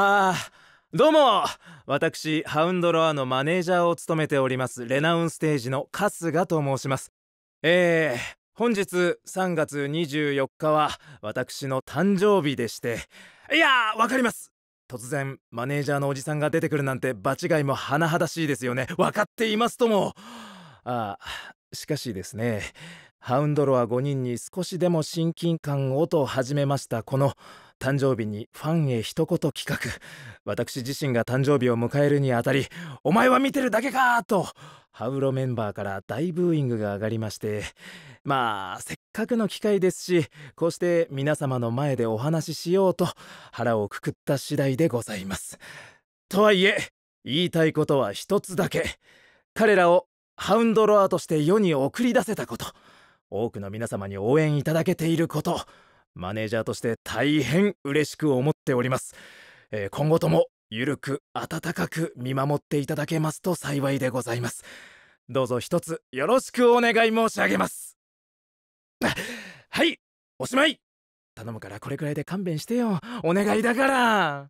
あどうも私ハウンドロアのマネージャーを務めておりますレナウンステージの春日と申しますえー、本日3月24日は私の誕生日でしていやわかります突然マネージャーのおじさんが出てくるなんて場違いも甚だしいですよね分かっていますともあしかしですねハウンドロア5人に少しでも親近感をと始めましたこの誕生日にファンへ一言企画私自身が誕生日を迎えるにあたり「お前は見てるだけか!」とハウロメンバーから大ブーイングが上がりましてまあせっかくの機会ですしこうして皆様の前でお話ししようと腹をくくった次第でございます。とはいえ言いたいことは一つだけ彼らをハウンドロアとして世に送り出せたこと多くの皆様に応援いただけていることマネージャーとして大変嬉しく思っております、えー、今後ともゆるく温かく見守っていただけますと幸いでございますどうぞ一つよろしくお願い申し上げますはいおしまい頼むからこれくらいで勘弁してよお願いだから